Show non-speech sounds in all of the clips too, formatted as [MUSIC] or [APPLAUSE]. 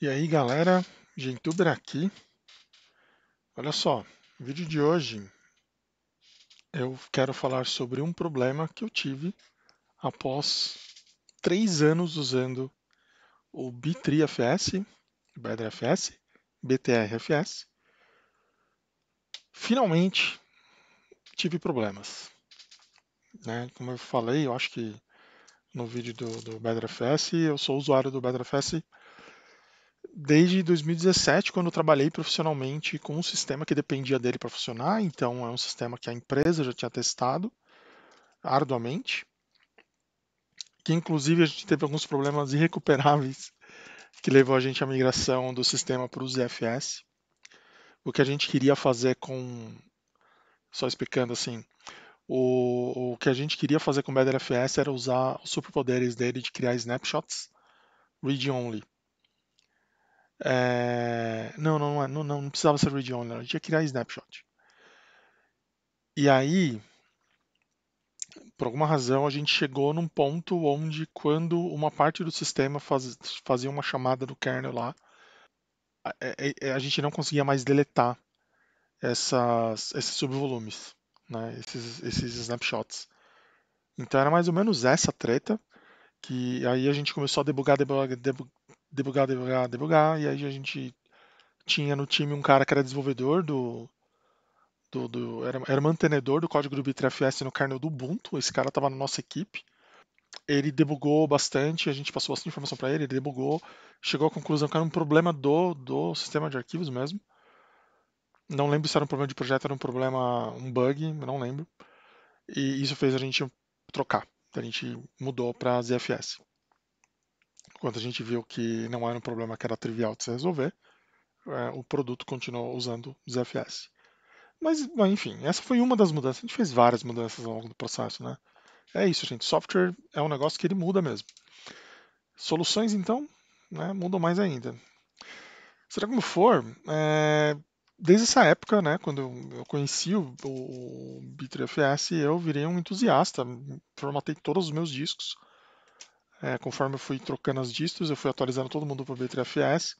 E aí galera, Gentuber aqui. Olha só, no vídeo de hoje eu quero falar sobre um problema que eu tive após três anos usando o B3FS, BTRFS. Finalmente tive problemas. Né? Como eu falei, eu acho que no vídeo do, do BetterFS, eu sou usuário do BetterFS desde 2017, quando eu trabalhei profissionalmente com um sistema que dependia dele para funcionar, então é um sistema que a empresa já tinha testado arduamente, que inclusive a gente teve alguns problemas irrecuperáveis [LAUGHS] que levou a gente à migração do sistema para o ZFS. O que a gente queria fazer com, só explicando assim, o, o que a gente queria fazer com o BetterFS era usar os superpoderes dele de criar snapshots read-only. É... Não, não, é, não, não, não precisava ser read only, A tinha que criar snapshot. E aí, por alguma razão, a gente chegou num ponto onde, quando uma parte do sistema faz, fazia uma chamada do kernel lá, a, a, é, é, a gente não conseguia mais deletar essas, esses subvolumes, né? esses, esses snapshots. Então era mais ou menos essa treta que aí a gente começou a debugar, debugar, debugar, debugar, debugar, e aí a gente tinha no time um cara que era desenvolvedor do. do, do era, era, mantenedor do código do BitreFS no kernel do Ubuntu, esse cara estava na nossa equipe. Ele debugou bastante, a gente passou bastante informação para ele, ele debugou, chegou à conclusão que era um problema do, do sistema de arquivos mesmo. Não lembro se era um problema de projeto, era um problema, um bug, não lembro. E isso fez a gente trocar. A gente mudou para ZFS quando a gente viu que não era um problema que era trivial de se resolver, é, o produto continuou usando ZFS. Mas, enfim, essa foi uma das mudanças. A gente fez várias mudanças ao longo do processo, né? É isso, gente. Software é um negócio que ele muda mesmo. Soluções, então, né, mudam mais ainda. Será como for, é, desde essa época, né, quando eu conheci o, o, B3FS, eu virei um entusiasta, formatei todos os meus discos é, conforme eu fui trocando as distros, eu fui atualizando todo mundo para o B3FS.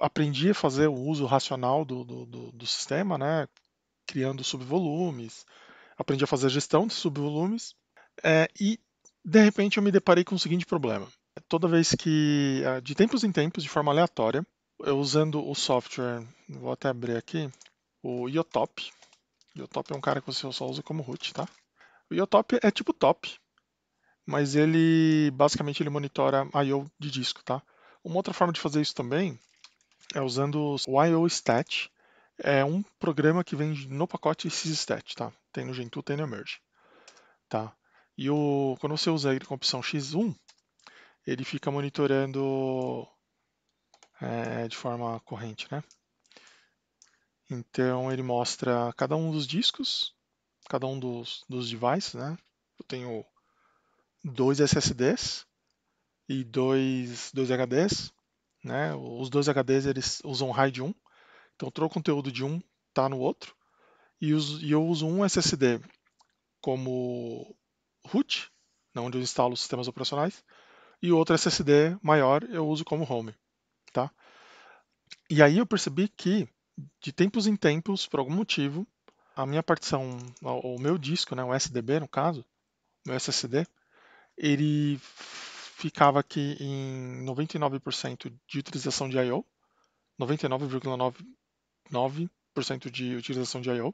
Aprendi a fazer o uso racional do, do, do, do sistema, né? criando subvolumes. Aprendi a fazer a gestão de subvolumes. É, e, de repente, eu me deparei com o seguinte problema. Toda vez que, é, de tempos em tempos, de forma aleatória, eu usando o software, vou até abrir aqui, o Iotop. Iotop é um cara que você só usa como root, tá? O Iotop é tipo top, mas ele basicamente ele monitora I/O de disco, tá? Uma outra forma de fazer isso também é usando o I/O Stat. É um programa que vem no pacote sysstat, tá? Tem no Gentoo, tem no Emerge, tá? E o, quando você usa ele com a opção X1, ele fica monitorando é, de forma corrente, né? Então ele mostra cada um dos discos, cada um dos, dos devices, né? Eu tenho dois SSDs e dois, dois HDs. Né? Os dois HDs eles usam RAID 1, então todo o conteúdo de um está no outro. E, e eu uso um SSD como root, né, onde eu instalo os sistemas operacionais, e outro SSD maior eu uso como home. Tá? E aí eu percebi que, de tempos em tempos, por algum motivo, a minha partição, o meu disco, né, o SDB no caso, meu SSD, ele ficava aqui em 99% de utilização de I/O, 99,99% de utilização de I/O,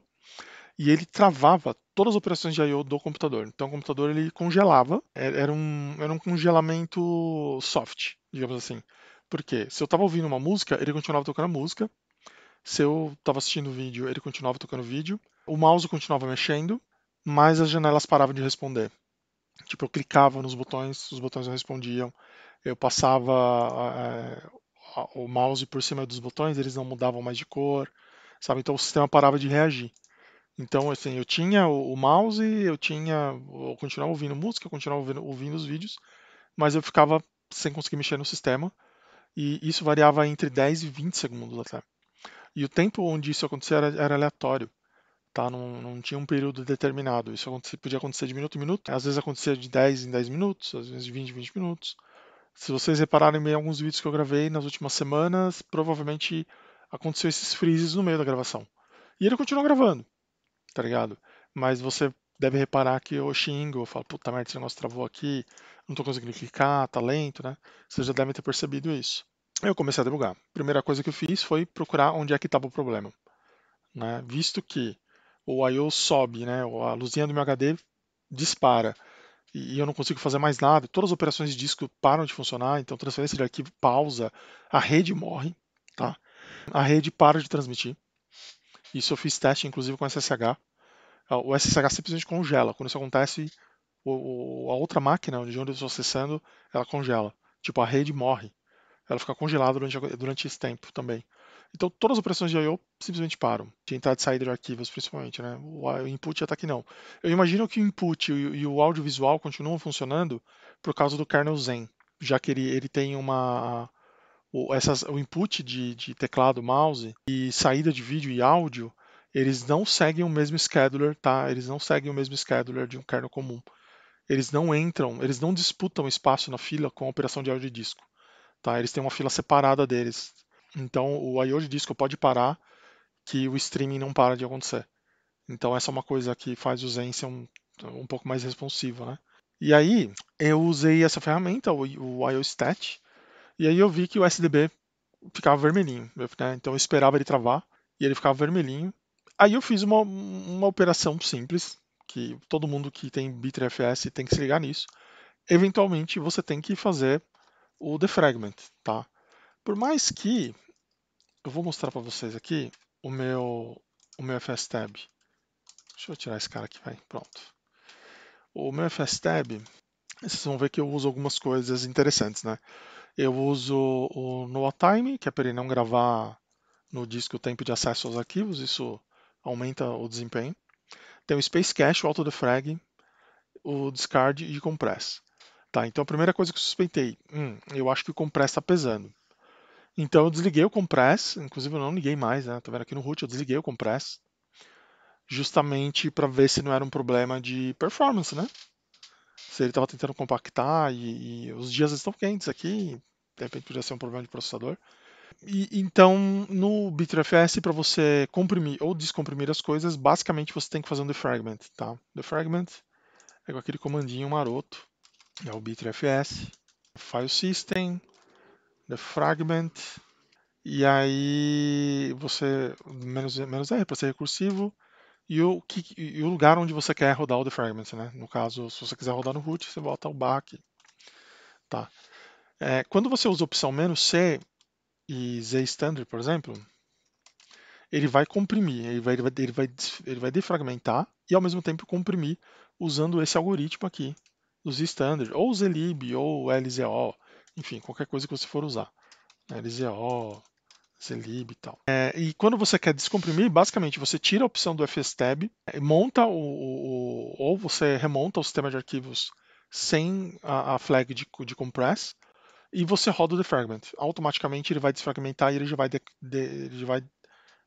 e ele travava todas as operações de I/O do computador. Então o computador ele congelava, é, era um, era um congelamento soft, digamos assim. Porque se eu estava ouvindo uma música, ele continuava tocando a música. Se eu estava assistindo vídeo, ele continuava tocando vídeo. O mouse continuava mexendo, mas as janelas paravam de responder. Tipo, eu clicava nos botões, os botões não respondiam. Eu passava é, o mouse por cima dos botões, eles não mudavam mais de cor, sabe? Então o sistema parava de reagir. Então, assim, eu tinha o mouse, eu tinha. Eu continuava ouvindo música, eu continuava ouvindo, ouvindo os vídeos, mas eu ficava sem conseguir mexer no sistema. E isso variava entre 10 e 20 segundos até. E o tempo onde isso acontecia era, era aleatório tá? Não, não tinha um período determinado. Isso acontecia, podia acontecer de minuto em minuto, às vezes acontecia de 10 em 10 minutos, às vezes de 20 em 20 minutos. Se vocês repararem em alguns vídeos que eu gravei nas últimas semanas, provavelmente aconteceu esses freezes no meio da gravação. E ele continua gravando, tá ligado? Mas você deve reparar que eu xingo, eu falo, puta merda, esse negócio travou aqui, não tô conseguindo clicar, tá lento, né? Vocês já devem ter percebido isso. Eu comecei a debugar. A primeira coisa que eu fiz foi procurar onde é que estava o problema. Né? Visto que o I.O. sobe, né? A luzinha do meu HD dispara e eu não consigo fazer mais nada. Todas as operações de disco param de funcionar, então transferência de arquivo pausa, a rede morre, tá? A rede para de transmitir. Isso eu fiz teste, inclusive, com SSH. O SSH ah, simplesmente congela. Quando isso acontece, o, a outra máquina de onde eu estou acessando, ela congela. Tipo, a rede morre. Ela fica congelada durante, durante esse tempo também. Então todas as operações de I.O. simplesmente param, tá de entrada e saída de arquivos principalmente, né? O input já está aqui não. Eu imagino que o input e o audiovisual continuam funcionando por causa do kernel Zen, já que ele, ele tem uma o, essas, o input de, de teclado, mouse e saída de vídeo e áudio, eles não seguem o mesmo scheduler, tá? Eles não seguem o mesmo scheduler de um kernel comum. Eles não entram, eles não disputam espaço na fila com a operação de áudio e disco, tá? Eles têm uma fila separada deles. Então o IOJ Disco pode parar que o streaming não para de acontecer. Então essa é uma coisa que faz o Zen ser um, um pouco mais responsivo, né? E aí eu usei essa ferramenta, o, o IOStat, e aí eu vi que o SDB ficava vermelhinho. Né? Então eu esperava ele travar e ele ficava vermelhinho. Aí eu fiz uma, uma operação simples, que todo mundo que tem B3FS tem que se ligar nisso. Eventualmente você tem que fazer o defragment, tá? Por mais que eu vou mostrar para vocês aqui o meu, o meu FSTab. Deixa eu tirar esse cara aqui, vai, pronto. O meu FSTab, vocês vão ver que eu uso algumas coisas interessantes, né? Eu uso o NoaTime, que é para ele não gravar no disco o tempo de acesso aos arquivos, isso aumenta o desempenho. Tem o Space Cache, o AutoDefrag, o Discard e o Compress. Tá, então a primeira coisa que eu suspeitei, hum, eu acho que o Compress está pesando. Então eu desliguei o compress, inclusive eu não liguei mais, né? Tá vendo aqui no root, eu desliguei o compress, justamente para ver se não era um problema de performance, né? Se ele estava tentando compactar e, e, os dias estão quentes aqui, de repente podia ser um problema de processador. E, então, no Bitrefs, para você comprimir ou descomprimir as coisas, basicamente você tem que fazer um defragment, tá? Defragment é com aquele comandinho maroto, é o Bitrefs, file system, the fragment, e aí você, menos, menos R para ser recursivo, e o, que, e o lugar onde você quer rodar o the fragment, né? No caso, se você quiser rodar no root, você bota o back. Tá. É, quando você usa a opção "-c", e Z standard, por exemplo, ele vai comprimir, ele vai, ele vai, ele vai, ele vai defragmentar e ao mesmo tempo comprimir usando esse algoritmo aqui, do Z standard, ou Zlib, ou LZO, enfim, qualquer coisa que você for usar. Né? LZO, Zlib e tal. É, e quando você quer descomprimir, basicamente você tira a opção do FSTab, é, monta o, o, ou você remonta o sistema de arquivos sem a, a flag de, de, compress e você roda o defragment. Automaticamente ele vai desfragmentar e ele já vai, de, de, ele vai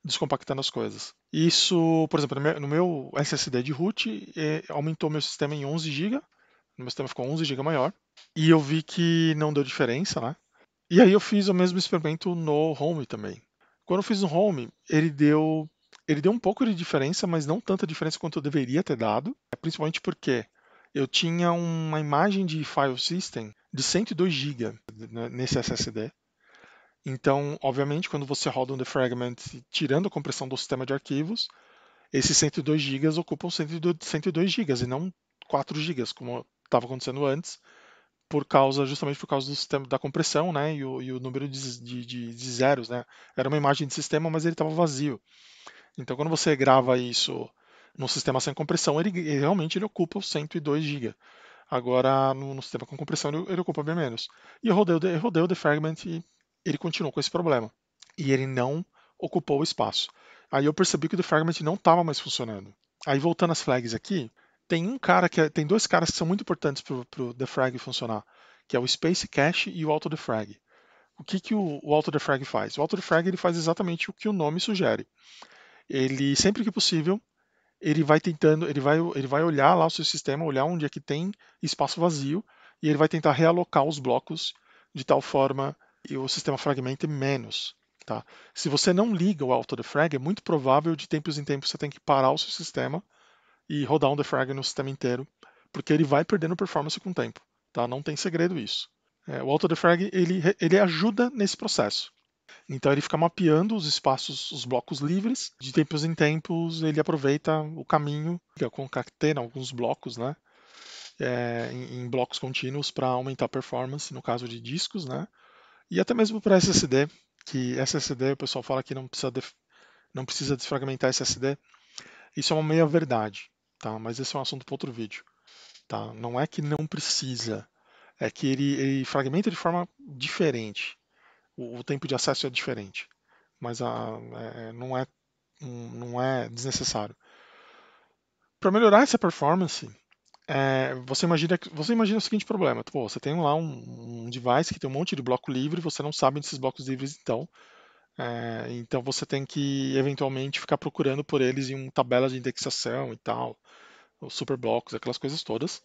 descompactando as coisas. Isso, por exemplo, no meu SSD de root, é, aumentou meu sistema em 11 GB, meu sistema ficou 11 GB maior. E eu vi que não deu diferença, né? E aí eu fiz o mesmo experimento no home também. Quando eu fiz no home, ele deu ele deu um pouco de diferença, mas não tanta diferença quanto eu deveria ter dado, é principalmente porque eu tinha uma imagem de file system de 102 GB né, nesse SSD. Então, obviamente, quando você roda um defragment tirando a compressão do sistema de arquivos, esses 102 GB ocupam 102 GB e não 4 GB, como estava acontecendo antes, por causa justamente por causa do sistema da compressão, né, e o, e o número de, de, de, zeros, né. Era uma imagem de sistema, mas ele estava vazio. Então, quando você grava isso num sistema sem compressão, ele, ele realmente ele ocupa os 102 GB. Agora, no, no, sistema com compressão, ele, ele, ocupa bem menos. E eu rodei, eu rodei o defragment e ele continuou com esse problema. E ele não ocupou o espaço. Aí eu percebi que o fragment não estava mais funcionando. Aí voltando às flags aqui, tem um cara que é, tem dois caras que são muito importantes para o defrag funcionar, que é o space cache e o auto defrag. O que, que o, o auto defrag faz? O auto defrag ele faz exatamente o que o nome sugere. Ele sempre que possível ele vai tentando, ele vai, ele vai olhar lá o seu sistema, olhar onde é que tem espaço vazio e ele vai tentar realocar os blocos de tal forma que o sistema fragmente menos. Tá? Se você não liga o auto defrag, é muito provável de tempos em tempos você tem que parar o seu sistema e rodar um defrag no sistema inteiro, porque ele vai perdendo performance com o tempo, tá? Não tem segredo isso. É, o autodefrag, ele, ele ajuda nesse processo. Então ele fica mapeando os espaços, os blocos livres, de tempos em tempos ele aproveita o caminho, é concatena alguns blocos, né? É, em, em, blocos contínuos para aumentar a performance, no caso de discos, né? E até mesmo para SSD, que SSD o pessoal fala que não precisa, não precisa desfragmentar SSD. Isso é uma meia verdade tá? Mas esse é um assunto para outro vídeo, tá? Não é que não precisa, é que ele, ele fragmenta de forma diferente. O, o, tempo de acesso é diferente, mas a, é, não é não é, é desnecessário. Para melhorar essa performance, é, você, imagina, você imagina o seguinte problema: Pô, você tem lá um, um, device que tem um monte de bloco livre, você não sabe onde esses blocos livres estão, é, então você tem que eventualmente ficar procurando por eles em um tabela de indexação e tal, os blocos, aquelas coisas todas.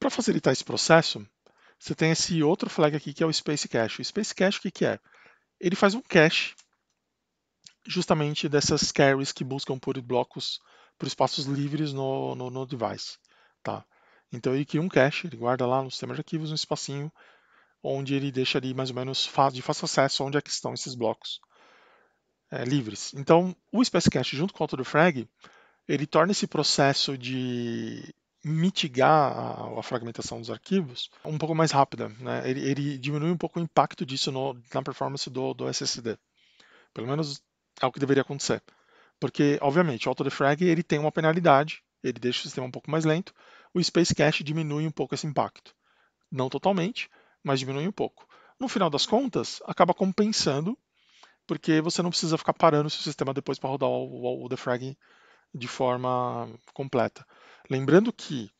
Para facilitar esse processo, você tem esse outro flag aqui que é o space cache. O space cache o que, que é? Ele faz um cache justamente dessas carries que buscam por blocos, por espaços livres no, no, no device, tá? Então ele cria um cache, ele guarda lá no sistema de arquivos um espacinho onde ele deixa ali mais ou menos de fácil acesso onde é que estão esses blocos é, livres. Então, o Spacecast junto com o AutoDefrag, ele torna esse processo de mitigar a, fragmentação dos arquivos um pouco mais rápida. Né? Ele, ele, diminui um pouco o impacto disso no, na performance do, do, SSD. Pelo menos é o que deveria acontecer. Porque, obviamente, o AutoDefrag ele tem uma penalidade, ele deixa o sistema um pouco mais lento, o Space Cache diminui um pouco esse impacto. Não totalmente, mas diminui um pouco. No final das contas, acaba compensando, porque você não precisa ficar parando o seu sistema depois para rodar o, o defrag de forma completa. Lembrando que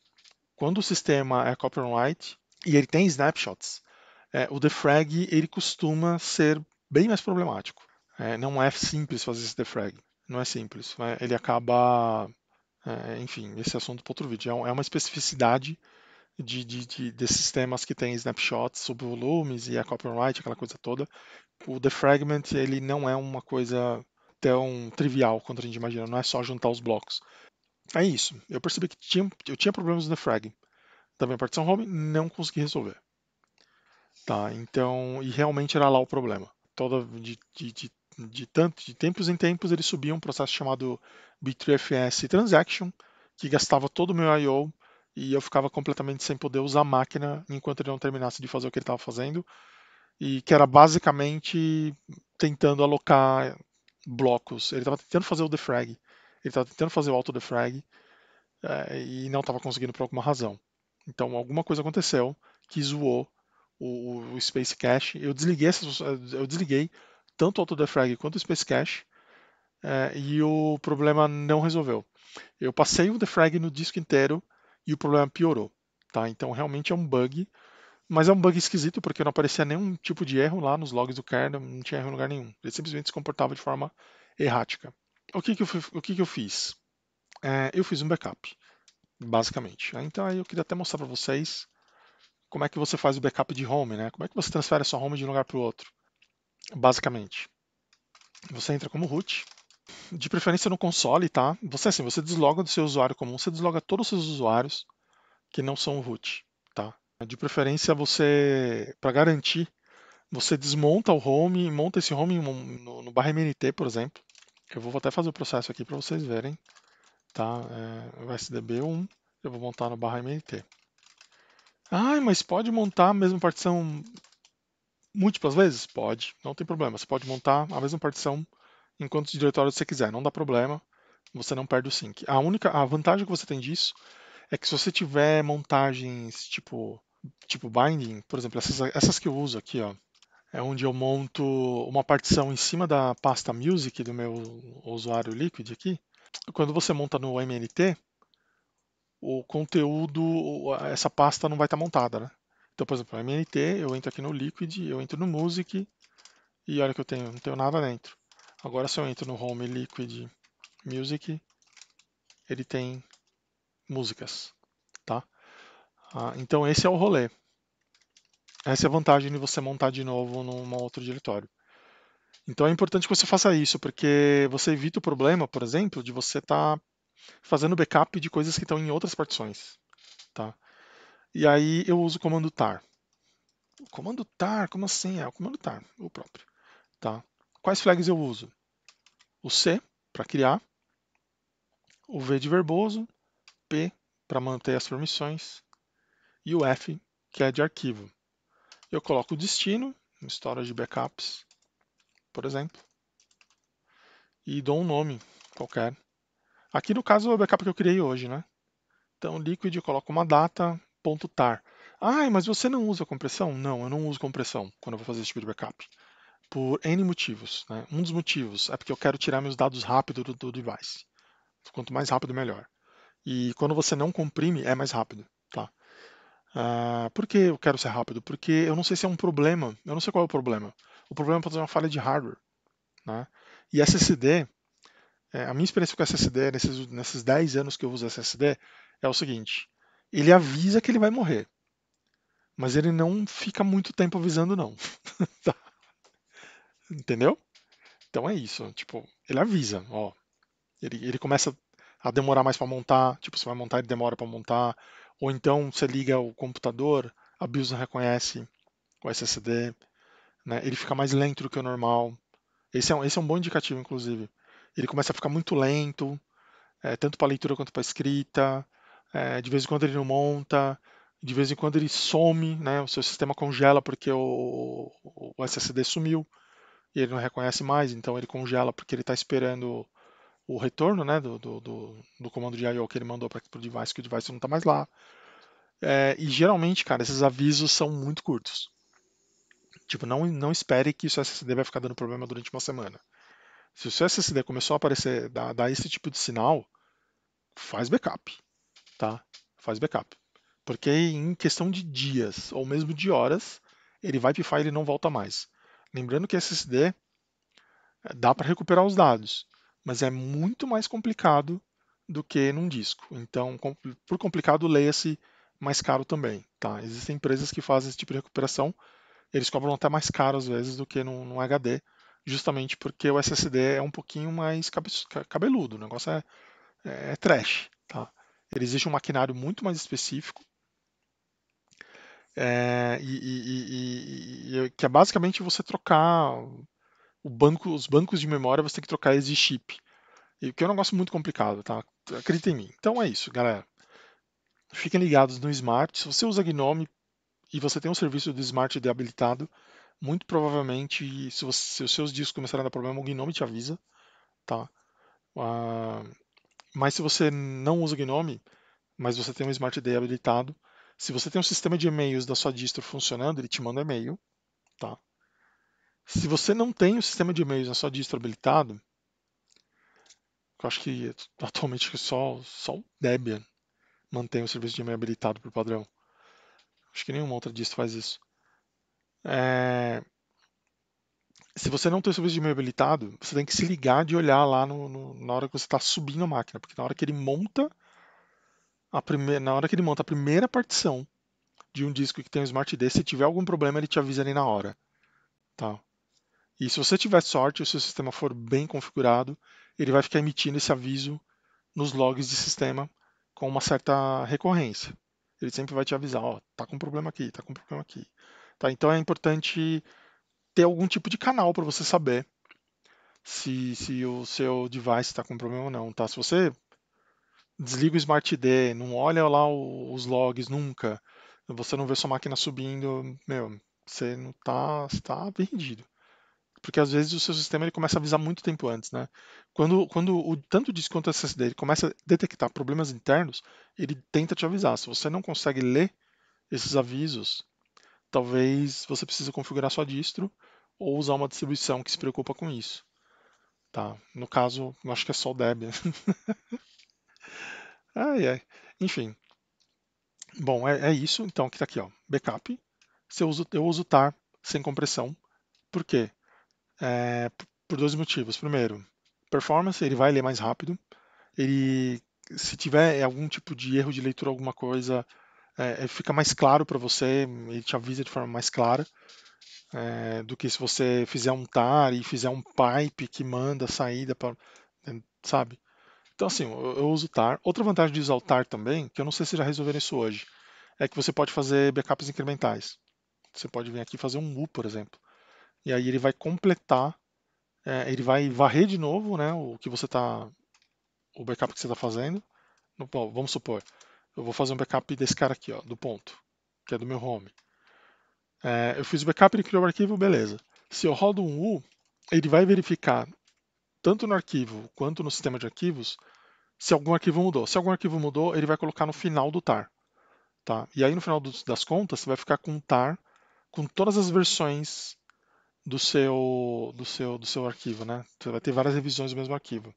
quando o sistema é copy on write e ele tem snapshots, é, o defrag ele costuma ser bem mais problemático. É, não é simples fazer esse defrag, não é simples. Né? Ele acaba, é, enfim, esse assunto para outro vídeo. É, é uma especificidade de, de, de, desses sistemas que tem snapshots, subvolumes e a copyright, aquela coisa toda, o defragment ele não é uma coisa tão trivial quanto a gente imagina, não é só juntar os blocos. É isso. Eu percebi que tinha, eu tinha problemas no defrag da minha partição home, não consegui resolver. Tá, então, e realmente era lá o problema. Toda de, de, de, de tanto, de tempos em tempos ele subia um processo chamado B3FS Transaction, que gastava todo o meu I.O e eu ficava completamente sem poder usar a máquina enquanto ele não terminasse de fazer o que ele estava fazendo, e que era basicamente tentando alocar blocos. Ele estava tentando fazer o defrag, ele estava tentando fazer o auto-defrag, é, eh, e não estava conseguindo por alguma razão. Então alguma coisa aconteceu que zoou o, o Space Cache. Eu desliguei, essas, eh, eu desliguei tanto o auto-defrag quanto o Space Cache, é, e o problema não resolveu. Eu passei o defrag no disco inteiro, e o problema piorou. Tá? Então realmente é um bug, mas é um bug esquisito porque não aparecia nenhum tipo de erro lá nos logs do kernel, não tinha erro em lugar nenhum. Ele simplesmente se comportava de forma errática. O que, que, eu, o que, que eu fiz? É, eu fiz um backup, basicamente. Ah, então aí eu queria até mostrar para vocês como é que você faz o backup de home, né? Como é que você transfere a sua home de um lugar para o outro, basicamente. Você entra como root, de preferência no console, tá? Você assim, você desloga do seu usuário comum, você desloga todos os seus usuários que não são root, tá? De preferência você, para garantir, você desmonta o home, monta esse home no, no barra MNT, por exemplo. Eu vou até fazer o processo aqui para vocês verem, tá? É, SDB1, eu vou montar no barra MNT. Ah, mas pode montar a mesma partição múltiplas vezes? Pode, não tem problema. Você pode montar a mesma partição enquanto diretório diretórios você quiser, não dá problema, você não perde o sync. A única a vantagem que você tem disso é que se você tiver montagens tipo tipo binding, por exemplo, essas, essas que eu uso aqui, ó, é onde eu monto uma partição em cima da pasta music do meu usuário Liquid aqui. Quando você monta no MNT, o conteúdo, essa pasta não vai estar montada, né? Então, por exemplo, MNT, eu entro aqui no Liquid, eu entro no Music e olha que eu tenho, não tenho nada dentro. Agora se eu entro no Home Liquid Music, ele tem músicas, tá? Ah, então esse é o rolê. Essa é a vantagem de você montar de novo num outro diretório. Então é importante que você faça isso, porque você evita o problema, por exemplo, de você estar tá fazendo backup de coisas que estão em outras partições, tá? E aí eu uso o comando tar. O comando tar, como assim? É o comando tar, o próprio, tá? Quais flags eu uso? o C para criar, o V de verboso, P para manter as permissões e o F que é de arquivo. Eu coloco o destino, storage backups, por exemplo, e dou um nome qualquer. Aqui no caso é o backup que eu criei hoje, né? Então liquid coloco uma data, ponto tar. Ah, mas você não usa compressão? Não, eu não uso compressão quando eu vou fazer esse tipo de backup por N motivos. Né? Um dos motivos é porque eu quero tirar meus dados rápido do, do device. Quanto mais rápido, melhor. E quando você não comprime, é mais rápido. Tá? Uh, por que eu quero ser rápido? Porque eu não sei se é um problema. Eu não sei qual é o problema. O problema pode ser uma falha de hardware. Né? E SSD, é, a minha experiência com SSD, nesses, nesses 10 anos que eu uso SSD, é o seguinte: ele avisa que ele vai morrer mas ele não fica muito tempo avisando, não. [LAUGHS] tá? Entendeu? Então é isso. Tipo, ele avisa, ó. Ele, ele começa a demorar mais para montar. Tipo, você vai montar, ele demora para montar. Ou então você liga o computador, a BIOS não reconhece o SSD. Né? Ele fica mais lento do que o normal. Esse é um, esse é um bom indicativo, inclusive. Ele começa a ficar muito lento, é, tanto para leitura quanto para escrita. É, de vez em quando ele não monta, de vez em quando ele some, né? o seu sistema congela porque o, o SSD sumiu e ele não reconhece mais, então ele congela porque ele está esperando o retorno né, do, do, do, do comando de I.O. que ele mandou para o device, que o device não está mais lá. É, e geralmente, cara, esses avisos são muito curtos. Tipo, não, não espere que o seu SSD vai ficar dando problema durante uma semana. Se o seu SSD começou a aparecer, dar, dar esse tipo de sinal, faz backup, tá? Faz backup. Porque em questão de dias, ou mesmo de horas, ele vai pifar e ele não volta mais. Lembrando que SSD eh, dá para recuperar os dados, mas é muito mais complicado do que num disco. Então, por complicado, leia-se mais caro também. Tá? Existem empresas que fazem esse tipo de recuperação, eles cobram até mais caro às vezes do que num, num HD, justamente porque o SSD é um pouquinho mais cabeludo, o negócio é, é, é trash. Tá? Ele um maquinário muito mais específico, é, e, e, e, que é basicamente você trocar o banco, os bancos de memória, você tem que trocar eles de chip. E que é um negócio muito complicado, tá? Acredita em mim. Então é isso, galera. Fiquem ligados no Smart. Se você usa Gnome e você tem um serviço do Smart ID habilitado, muito provavelmente, se, você, se, os seus discos começarem a dar problema, o Gnome te avisa, tá? Uh, mas se você não usa o Gnome, mas você tem um Smart ID habilitado, se você tem um sistema de e-mails da sua distro funcionando, ele te manda e-mail, tá? Se você não tem o um sistema de e-mails na sua distro habilitado, eu acho que atualmente só, só o Debian mantém o serviço de e-mail habilitado por padrão. Acho que nenhuma outra distro faz isso. É... Se você não tem o serviço de e-mail habilitado, você tem que se ligar de olhar lá no, no, na hora que você está subindo a máquina, porque na hora que ele monta primeira, na hora que ele monta a primeira partição de um disco que tem um Smart D, se tiver algum problema, ele te avisa ali na hora. Tá? E se você tiver sorte, o seu sistema for bem configurado, ele vai ficar emitindo esse aviso nos logs de sistema com uma certa recorrência. Ele sempre vai te avisar, ó, oh, tá com problema aqui, tá com problema aqui. Tá? Então é importante ter algum tipo de canal para você saber se, se o seu device está com problema ou não. Tá? Se você desliga o Smart não olha lá os logs nunca, você não vê sua máquina subindo, meu, você não está tá perdido. Porque às vezes o seu sistema ele começa a avisar muito tempo antes, né? Quando, quando o tanto disco quanto o SSD ele começa a detectar problemas internos, ele tenta te avisar. Se você não consegue ler esses avisos, talvez você precise configurar sua distro ou usar uma distribuição que se preocupa com isso. Tá? No caso, eu acho que é só o Debian. [LAUGHS] Ai, ai. Enfim. Bom, é, é isso então que está aqui. Ó. Backup. Se eu, uso, eu uso tar sem compressão. Por quê? É, por dois motivos. Primeiro, performance, ele vai ler mais rápido. Ele, se tiver algum tipo de erro de leitura, alguma coisa, é, é fica mais claro para você, ele te avisa de forma mais clara. É, do que se você fizer um tar e fizer um pipe que manda a saída para né, sabe então, assim, eu, eu uso tar. Outra vantagem de usar o tar também, que eu não sei se já resolveram isso hoje, é que você pode fazer backups incrementais. Você pode vir aqui fazer um mu, por exemplo. E aí ele vai completar, é, ele vai varrer de novo né, o que você está. o backup que você está fazendo. No, bom, vamos supor, eu vou fazer um backup desse cara aqui, ó, do ponto, que é do meu home. É, eu fiz o backup, ele criou o arquivo, beleza. Se eu rodo um U, ele vai verificar tanto no arquivo quanto no sistema de arquivos se algum arquivo mudou. Se algum arquivo mudou, ele vai colocar no final do tar. Tá? E aí, no final do, das contas, você vai ficar com um tar com todas as versões do seu, do seu, do seu arquivo. Né? Você vai ter várias revisões do mesmo arquivo.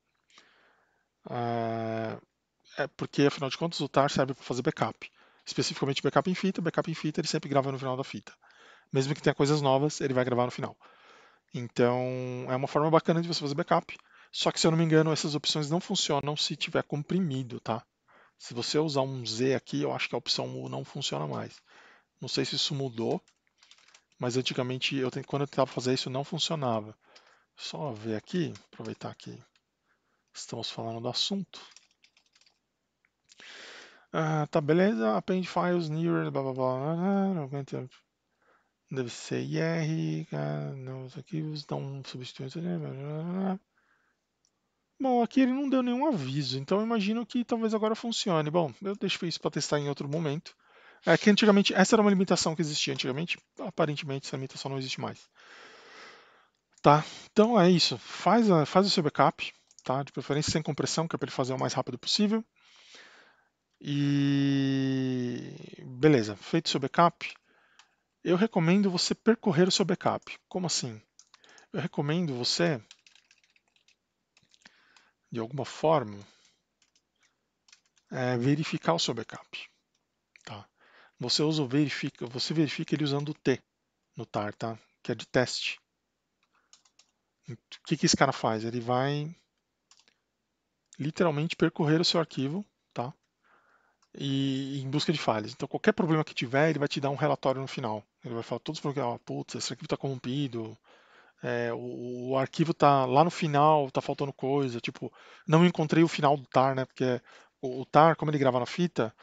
Ah, é porque, afinal de contas, o tar serve para fazer backup. Especificamente backup em fita. Backup em fita ele sempre grava no final da fita. Mesmo que tenha coisas novas, ele vai gravar no final. Então, é uma forma bacana de você fazer backup. Só que, se eu não me engano, essas opções não funcionam se tiver comprimido, tá? Se você usar um Z aqui, eu acho que a opção U não funciona mais. Não sei se isso mudou, mas antigamente, eu, quando eu tentava fazer isso, não funcionava. Só ver aqui, aproveitar que estamos falando do assunto. Ah, tá, beleza. Append files near, blá blá blá. blá, blá, blá deve ser IR, não, os arquivos um substituem. Né, Bom, aqui ele não deu nenhum aviso, então imagino que talvez agora funcione. Bom, eu deixo isso para testar em outro momento. É que antigamente, essa era uma limitação que existia antigamente, aparentemente essa limitação não existe mais. Tá, então é isso. Faz, a, faz o seu backup, tá? De preferência sem compressão, que é para ele fazer o mais rápido possível. E beleza, feito o seu backup, eu recomendo você percorrer o seu backup. Como assim? Eu recomendo você, de alguma forma, é, verificar o seu backup. Tá? Você usa verifica, você verifica ele usando o T no tar, tá? Que é de teste. O que, que esse cara faz? Ele vai literalmente percorrer o seu arquivo e, em busca de falhas. Então, qualquer problema que tiver, ele vai te dar um relatório no final. Ele vai falar todos os problemas, ah, putz, esse arquivo está corrompido, é, o, o, arquivo está lá no final, está faltando coisa, tipo, não encontrei o final do tar, né? Porque o, o tar, como ele grava na fita,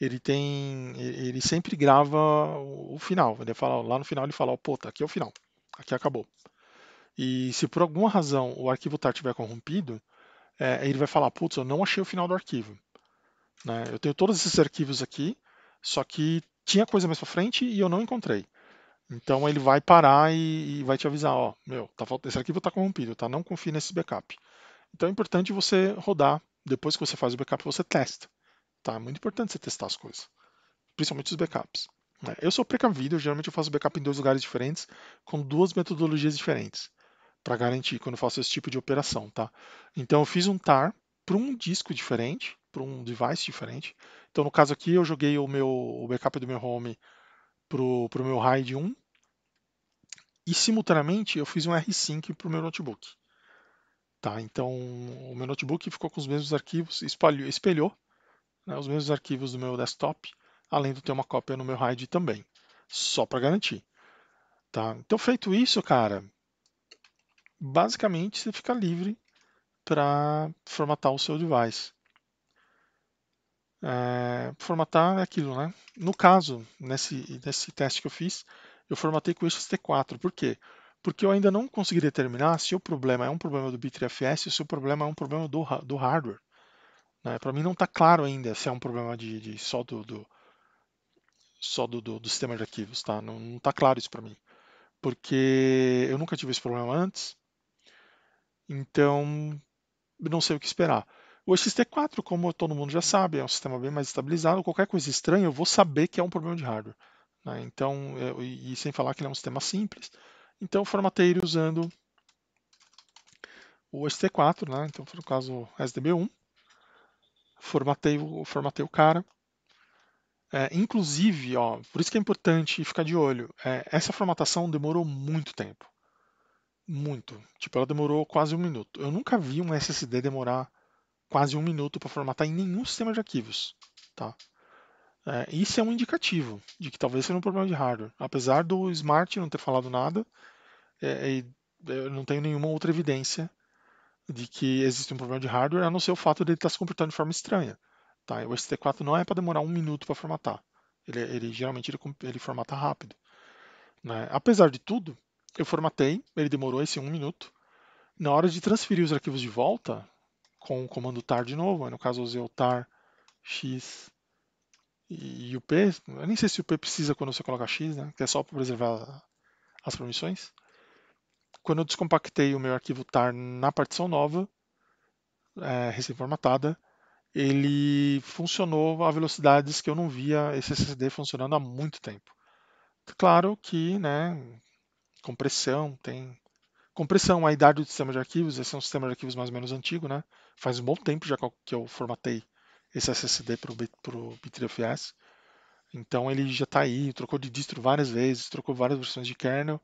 ele tem, ele sempre grava o, o final. Ele fala, lá no final ele fala, oh, pô, tá aqui é o final, aqui acabou. E se por alguma razão o arquivo tar tiver corrompido, é, ele vai falar, putz, eu não achei o final do arquivo. Né? Eu tenho todos esses arquivos aqui, só que tinha coisa mais para frente e eu não encontrei. Então ele vai parar e, e vai te avisar, ó, meu, tá, esse arquivo está corrompido, tá? Não confie nesse backup. Então é importante você rodar depois que você faz o backup, você testa. Tá? É muito importante você testar as coisas, principalmente os backups. Né? Eu sou precavido, geralmente eu faço backup em dois lugares diferentes, com duas metodologias diferentes, para garantir quando eu faço esse tipo de operação. Tá? Então eu fiz um TAR para um disco diferente para um device diferente. Então, no caso aqui, eu joguei o meu o backup do meu home para o meu RAID 1 e, simultaneamente, eu fiz um r R-Sync para o meu notebook. Tá, então, o meu notebook ficou com os mesmos arquivos, espalhou, espelhou né, os mesmos arquivos do meu desktop, além de ter uma cópia no meu RAID também, só para garantir. Tá? Então, feito isso, cara, basicamente você fica livre para formatar o seu device. É, formatar é aquilo, né? No caso, nesse, nesse teste que eu fiz, eu formatei com eixos T4. Por quê? Porque eu ainda não consegui determinar se o problema é um problema do B3FS ou se o problema é um problema do, do hardware. Né? Para mim não está claro ainda se é um problema de, de só do, do só do, do, do, sistema de arquivos, tá? Não, está claro isso para mim, porque eu nunca tive esse problema antes, então não sei o que esperar. O XT4, como todo mundo já sabe, é um sistema bem mais estabilizado. Qualquer coisa estranha, eu vou saber que é um problema de hardware. Né? Então, é, e sem falar que ele é um sistema simples. Então, formatei ele usando o xt 4 né? então foi no caso SDB1. Formatei, formatei o cara. É, inclusive, ó, por isso que é importante ficar de olho, é, essa formatação demorou muito tempo. Muito. Tipo, ela demorou quase um minuto. Eu nunca vi um SSD demorar quase um minuto para formatar em nenhum sistema de arquivos. Tá? É, isso é um indicativo de que talvez seja um problema de hardware. Apesar do Smart não ter falado nada, é, é, é eu não tenho nenhuma outra evidência de que existe um problema de hardware, a não ser o fato dele estar tá se comportando de forma estranha. Tá? O ST4 não é para demorar um minuto para formatar. Ele, é, ele geralmente ele, ele, formata rápido. Né? Apesar de tudo, eu formatei, ele demorou esse um minuto. Na hora de transferir os arquivos de volta, com o comando tar de novo. No caso, eu usei o tar x e o p. Eu nem sei se o p precisa quando você coloca x, né? que é só para preservar as permissões. Quando eu descompactei o meu arquivo tar na partição nova, é, recém-formatada, ele funcionou a velocidades que eu não via esse SSD funcionando há muito tempo. Claro que, né, compressão tem compressão, a idade do sistema de arquivos, esse é um sistema de arquivos mais ou menos antigo, né? Faz um bom tempo já que eu formatei esse SSD para o B3FS. Então ele já está aí, trocou de distro várias vezes, trocou várias versões de kernel.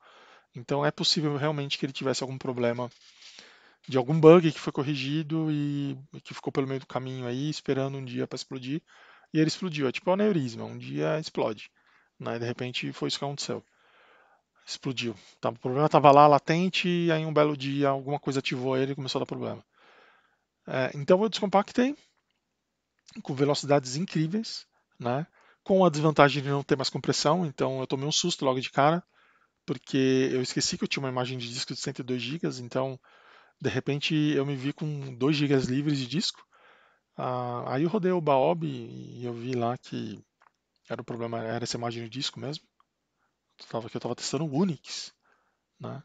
Então é possível realmente que ele tivesse algum problema de algum bug que foi corrigido e que ficou pelo meio do caminho aí, esperando um dia para explodir. E ele explodiu, é tipo um aneurisma, um dia explode. Né? De repente foi isso que aconteceu. Explodiu. O problema estava lá latente, e aí um belo dia alguma coisa ativou ele e começou a dar problema. É, então eu descompactei com velocidades incríveis, né? com a desvantagem de não ter mais compressão, então eu tomei um susto logo de cara, porque eu esqueci que eu tinha uma imagem de disco de 102 GB, então de repente eu me vi com 2 GB livres de disco. Ah, aí eu rodei o Baob e eu vi lá que era o problema, era essa imagem de disco mesmo. Eu estava testando o Unix, né?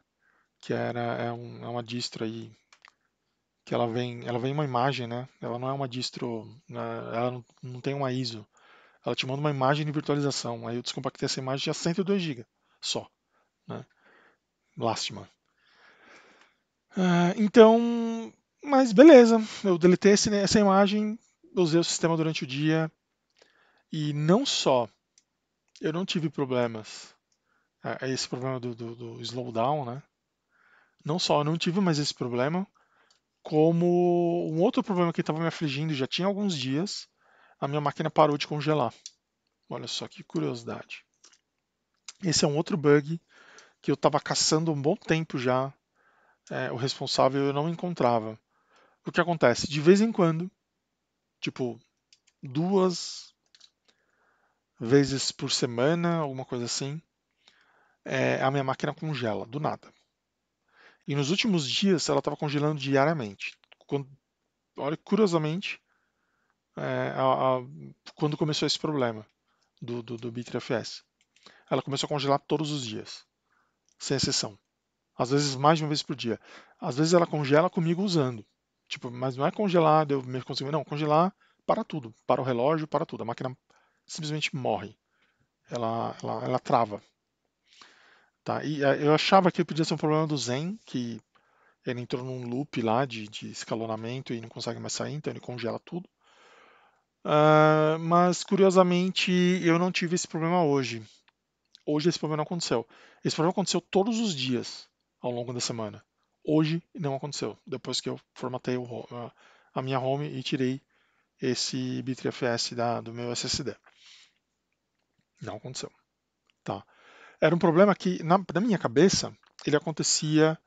que era é, um, é uma distro aí que ela vem, ela vem uma imagem, né? Ela não é uma distro, né? ela não, tem uma ISO. Ela te manda uma imagem de virtualização. Aí eu descompactei essa imagem já 102 GB só, né? Lástima. Ah, então, mas beleza, eu deletei esse, essa imagem, usei o sistema durante o dia e não só eu não tive problemas, ah, esse problema do, do, do slowdown, né? Não só eu não tive mais esse problema, como um outro problema que estava me afligindo já tinha alguns dias, a minha máquina parou de congelar. Olha só que curiosidade. Esse é um outro bug que eu estava caçando um bom tempo já. É, o responsável eu não encontrava. O que acontece? De vez em quando, tipo duas vezes por semana, alguma coisa assim, é, a minha máquina congela do nada. E nos últimos dias ela estava congelando diariamente. Quando, olha, curiosamente, é, a, a, quando começou esse problema do, do, do B3FS. Ela começou a congelar todos os dias, sem exceção. Às vezes mais de uma vez por dia. Às vezes ela congela comigo usando. Tipo, mas não é congelar, eu me consigo. Não, congelar para tudo. Para o relógio, para tudo. A máquina simplesmente morre. Ela, ela, ela trava. Tá? E eh, eu achava que podia ser um problema do Zen, que ele entrou num loop lá de, de escalonamento e não consegue mais sair, então ele congela tudo. Uh, mas curiosamente eu não tive esse problema hoje. Hoje esse problema não aconteceu. Esse problema aconteceu todos os dias ao longo da semana. Hoje não aconteceu, depois que eu formatei o, a, a, minha home e tirei esse B3FS da, do meu SSD. Não aconteceu. Tá. Era um problema que, na, na minha cabeça, ele acontecia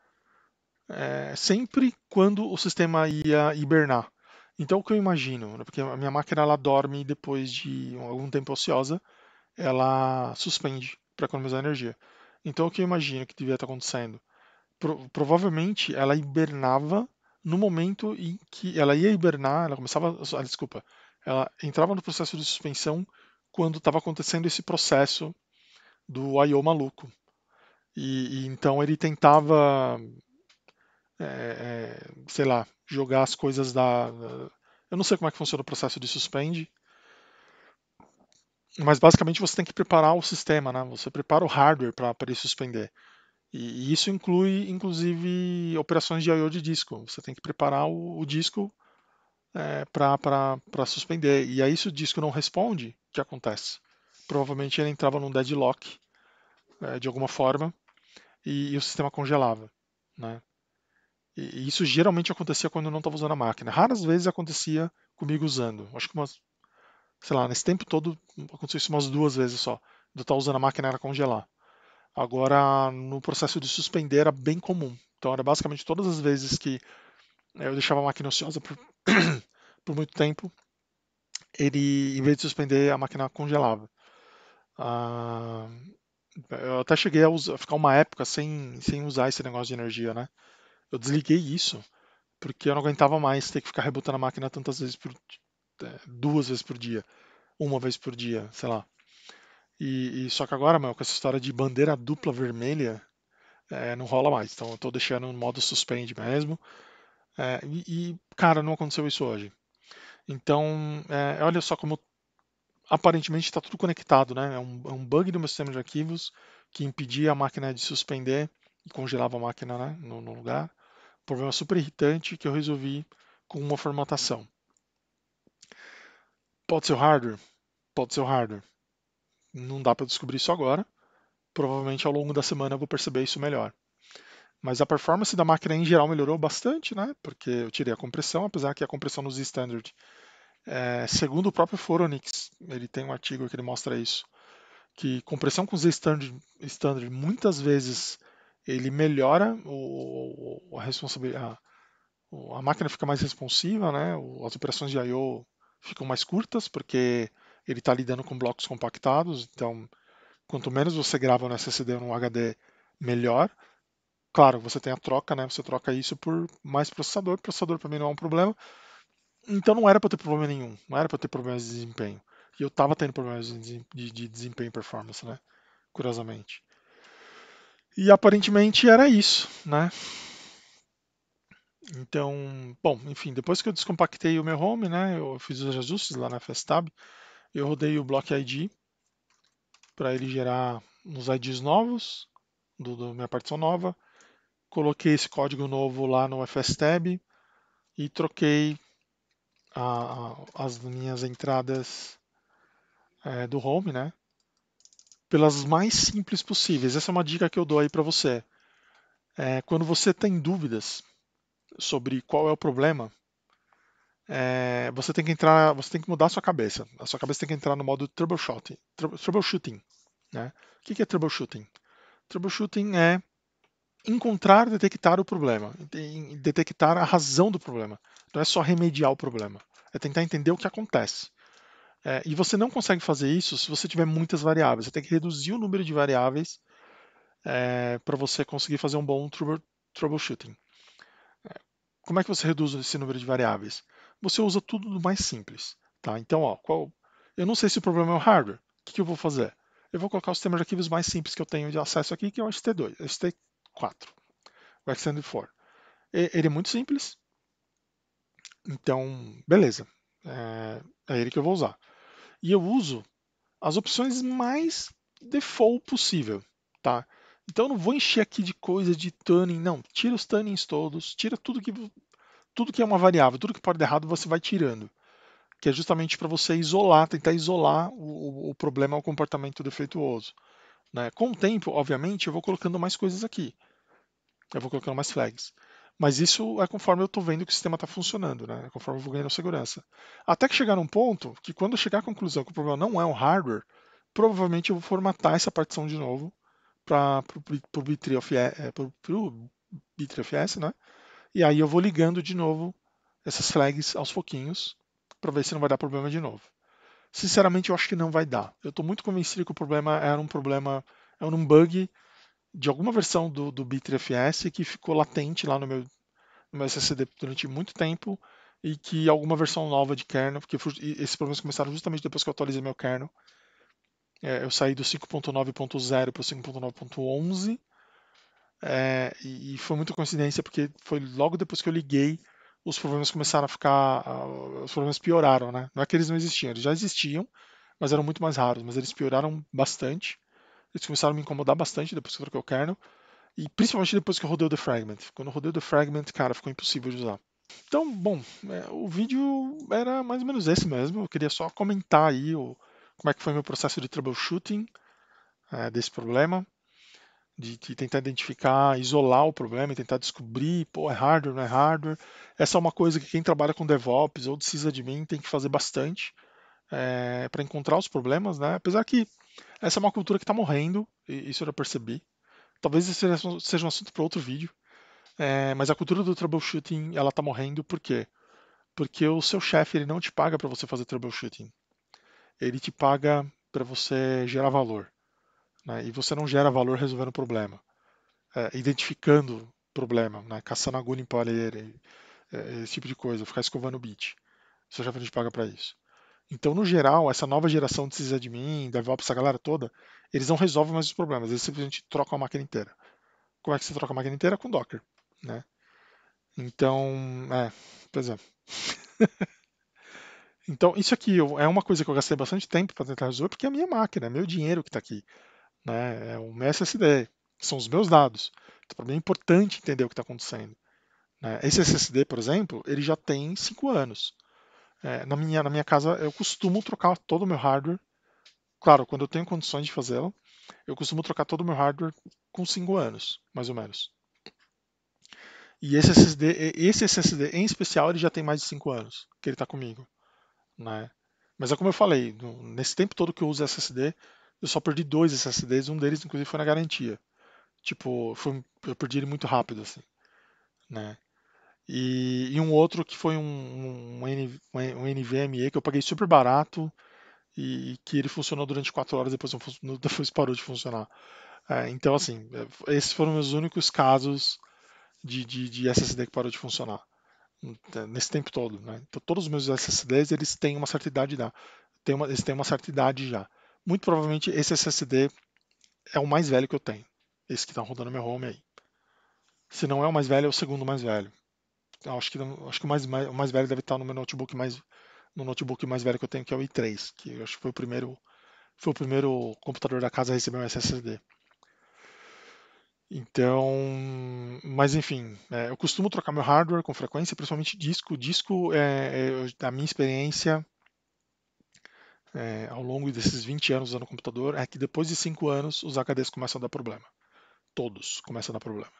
é, sempre quando o sistema ia hibernar. Então, o que eu imagino, né, porque a minha máquina ela dorme depois de algum tempo ociosa, ela suspende para economizar energia. Então, o que eu imagino que devia estar acontecendo? Pro, provavelmente ela hibernava no momento em que ela ia hibernar, ela começava, ah, desculpa, ela entrava no processo de suspensão quando estava acontecendo esse processo do I.O. maluco. E, e, então ele tentava, é, é, sei lá, jogar as coisas da. Eu não sei como é que funciona o processo de suspende, mas basicamente você tem que preparar o sistema, né? Você prepara o hardware para ele suspender. E, e isso inclui, inclusive, operações de I/O de disco. Você tem que preparar o, o disco é, para suspender. E aí, se o disco não responde, o que acontece? provavelmente ele entrava num deadlock é, de alguma forma e, e o sistema congelava. Né? E, e isso geralmente acontecia quando eu não estava usando a máquina. Raras vezes acontecia comigo usando. Acho que umas, sei lá, nesse tempo todo aconteceu isso umas duas vezes só. De eu estar tá usando a máquina era congelar. Agora, no processo de suspender era bem comum. Então, era basicamente todas as vezes que eu deixava a máquina ociosa por, [COUGHS] por muito tempo, ele, em vez de suspender, a máquina congelava. Ah, eu até cheguei a, usar, a, ficar uma época sem, sem usar esse negócio de energia, né? Eu desliguei isso porque eu não aguentava mais ter que ficar rebotando a máquina tantas vezes por é, duas vezes por dia, uma vez por dia, sei lá. E, e só que agora, meu, com essa história de bandeira dupla vermelha, é, não rola mais. Então eu estou deixando no modo suspende mesmo. É, e, e, cara, não aconteceu isso hoje. Então, é, olha só como aparentemente está tudo conectado, né? É um, é um, bug do meu sistema de arquivos que impedia a máquina de suspender e congelava a máquina né? no, no, lugar. Um problema super irritante que eu resolvi com uma formatação. Pode ser o hardware? Pode ser o hardware. Não dá para descobrir isso agora. Provavelmente ao longo da semana eu vou perceber isso melhor. Mas a performance da máquina em geral melhorou bastante, né? Porque eu tirei a compressão, apesar que a compressão nos standard é, segundo o próprio Foronix, ele tem um artigo que ele mostra isso, que compressão com Z standard, standard muitas vezes ele melhora o, a responsabilidade, a, a, máquina fica mais responsiva, né? As operações de I/O ficam mais curtas porque ele está lidando com blocos compactados, então quanto menos você grava no SSD ou no HD, melhor. Claro, você tem a troca, né? Você troca isso por mais processador, processador para mim não é um problema. Então não era para ter problema nenhum, não era para ter problemas de desempenho. E eu tava tendo problemas de, de desempenho e performance, né? Curiosamente. E aparentemente era isso, né? Então, bom, enfim, depois que eu descompactei o meu home, né, eu fiz os ajustes lá na fstab eu rodei o Block ID para ele gerar uns IDs novos do, do, minha partição nova, coloquei esse código novo lá no FSTab e troquei a, as minhas entradas é, do home, né? Pelas mais simples possíveis. Essa é uma dica que eu dou aí para você. É, quando você tem dúvidas sobre qual é o problema, é, você tem que entrar, você tem que mudar a sua cabeça. A sua cabeça tem que entrar no modo troubleshooting. Troubleshooting, né? O que é troubleshooting? Troubleshooting é encontrar, detectar o problema, detectar a razão do problema. Não é só remediar o problema, é tentar entender o que acontece. É, e você não consegue fazer isso se você tiver muitas variáveis. Você tem que reduzir o número de variáveis é, para você conseguir fazer um bom troubleshooting. É, como é que você reduz esse número de variáveis? Você usa tudo do mais simples. Tá? Então, ó, qual... eu não sei se o problema é o hardware. O que, que eu vou fazer? eu vou colocar o sistema de arquivos mais simples que eu tenho de acesso aqui, que é o ST2, ST, 4. O Extended for. Ele é muito simples. Então, beleza. É, é ele que eu vou usar. E eu uso as opções mais default possível, tá? Então eu não vou encher aqui de coisa de tuning, não. Tira os tunings todos, tira tudo que tudo que é uma variável, tudo que pode dar errado você vai tirando, que é justamente para você isolar, tentar isolar o, o, o problema o comportamento defeituoso. Né? Com o tempo, obviamente, eu vou colocando mais coisas aqui. Eu vou colocando mais flags. Mas isso é conforme eu estou vendo que o sistema está funcionando, né? É conforme eu vou ganhando segurança. Até que chegar num ponto que, quando eu chegar à conclusão que o problema não é o hardware, provavelmente eu vou formatar essa partição de novo para o B3FS, né? e aí eu vou ligando de novo essas flags aos pouquinhos para ver se não vai dar problema de novo. Sinceramente, eu acho que não vai dar. Eu estou muito convencido que o problema era um problema, era um bug de alguma versão do, do B3FS que ficou latente lá no meu, no meu SSD durante muito tempo e que alguma versão nova de kernel, porque esses problemas começaram justamente depois que eu atualizei meu kernel. É, eu saí do 5.9.0 para o 5.9.11 é, e foi muita coincidência porque foi logo depois que eu liguei os problemas começaram a ficar. Os problemas pioraram, né? Não é que eles não existiam, eles já existiam, mas eram muito mais raros. Mas eles pioraram bastante. Eles começaram a me incomodar bastante depois que eu troquei o kernel. E principalmente depois que eu rodei o The Fragment. Quando eu rodei o The Fragment, cara, ficou impossível de usar. Então, bom, é, o vídeo era mais ou menos esse mesmo. Eu queria só comentar aí o, como é que foi meu processo de troubleshooting é, desse problema de, de, tentar identificar, isolar o problema e tentar descobrir, pô, é hardware, não é hardware. Essa é uma coisa que quem trabalha com DevOps ou precisa de mim tem que fazer bastante é, eh, para encontrar os problemas, né? Apesar que essa é uma cultura que está morrendo, isso eu já percebi. Talvez esse seja um assunto para outro vídeo. É, mas a cultura do troubleshooting ela está morrendo por quê? Porque o seu chefe ele não te paga para você fazer troubleshooting. Ele te paga para você gerar valor. Né? E você não gera valor resolvendo problema, é, identificando problema, né? caçando agulha em palheira, é, é, é, esse tipo de coisa, ficar escovando o bit. Você já gente paga para isso. Então, no geral, essa nova geração de sysadmin, DevOps, essa galera toda, eles não resolvem mais os problemas, eles simplesmente trocam a máquina inteira. Como é que você troca a máquina inteira? Com Docker, né? Então, é, pois é. [LAUGHS] então, isso aqui é uma coisa que eu gastei bastante tempo para tentar resolver, porque é a minha máquina, é meu dinheiro que está aqui. Né? É um SSD, são os meus dados. Então, para mim é importante entender o que está acontecendo. Né? Esse SSD, por exemplo, ele já tem 5 anos. É, na, minha, na minha casa, eu costumo trocar todo o meu hardware. Claro, quando eu tenho condições de fazê-lo, eu costumo trocar todo o meu hardware com 5 anos, mais ou menos. E esse SSD, esse SSD em especial, ele já tem mais de 5 anos que ele está comigo. Né? Mas é como eu falei, nesse tempo todo que eu uso SSD, eu só perdi dois SSDs, um deles inclusive foi na garantia. Tipo, foi, eu perdi ele muito rápido, assim, né? E, e um outro que foi um, um, um, um, NVMe que eu paguei super barato e, e que ele funcionou durante quatro horas, depois, não, [LAUGHS] depois parou de funcionar. É, então, assim, é, esses foram meus únicos casos de, de, de SSD que parou de funcionar né, nesse tempo todo. Né? Então, todos os meus SSDs eles têm uma certa idade já. Tem uma, eles têm uma certa idade já. Muito provavelmente esse SSD é o mais velho que eu tenho. Esse que está rodando meu home aí. Se não é o mais velho, é o segundo mais velho. Eu acho que, acho que o, mais, mais, o mais velho deve estar tá no meu notebook mais no notebook mais velho que eu tenho, que é o i3, que acho que foi o primeiro foi o primeiro computador da casa a receber um SSD. Então, mas enfim, é, eu costumo trocar meu hardware com frequência, principalmente disco. Disco, é, é, a minha experiência é, ao longo desses 20 anos usando computador é que depois de 5 anos os HDs começam a dar problema. Todos começam a dar problema.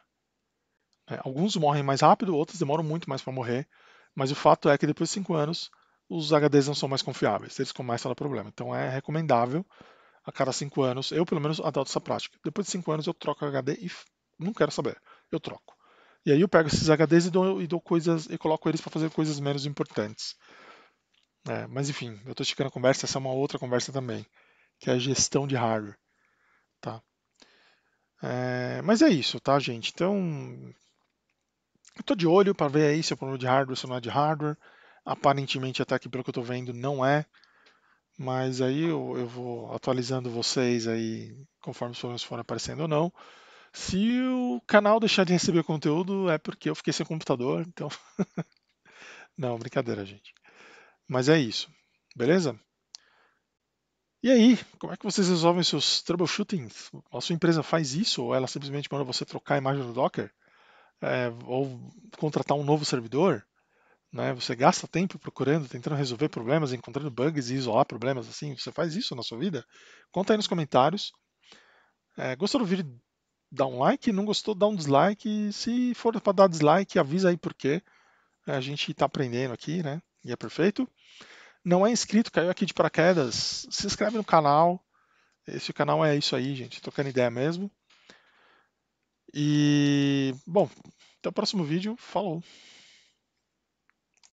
É, alguns morrem mais rápido, outros demoram muito mais para morrer, mas o fato é que depois de 5 anos os HDs não são mais confiáveis, eles começam a dar problema. Então é recomendável a cada 5 anos, eu pelo menos adoto essa prática. Depois de 5 anos eu troco HD e não quero saber, eu troco. E aí eu pego esses HDs e dou, e dou coisas e coloco eles para fazer coisas menos importantes. É, mas enfim, eu estou esticando a conversa, essa é uma outra conversa também, que é a gestão de hardware. Tá? É, mas é isso, tá, gente? Então, eu tô de olho para ver aí se é problema de hardware, se não é de hardware. Aparentemente, até aqui pelo que eu tô vendo, não é. Mas aí eu, eu vou atualizando vocês aí, conforme os problemas forem aparecendo ou não. Se o canal deixar de receber conteúdo, é porque eu fiquei sem computador, então. [LAUGHS] não, brincadeira, gente. Mas é isso, beleza? E aí, como é que vocês resolvem seus troubleshootings? A sua empresa faz isso ou ela simplesmente manda você trocar a imagem do Docker? É, ou contratar um novo servidor? Né? Você gasta tempo procurando, tentando resolver problemas, encontrando bugs e isolar problemas assim? Você faz isso na sua vida? Conta aí nos comentários. É, gostou do vídeo? Dá um like. Não gostou? Dá um dislike. Se for para dar dislike, avisa aí por quê. É, a gente está aprendendo aqui, né? e é perfeito. Não é inscrito, caiu aqui de paraquedas, se inscreve no canal. Esse canal é isso aí, gente, tocando ideia mesmo. E, bom, até o próximo vídeo. Falou!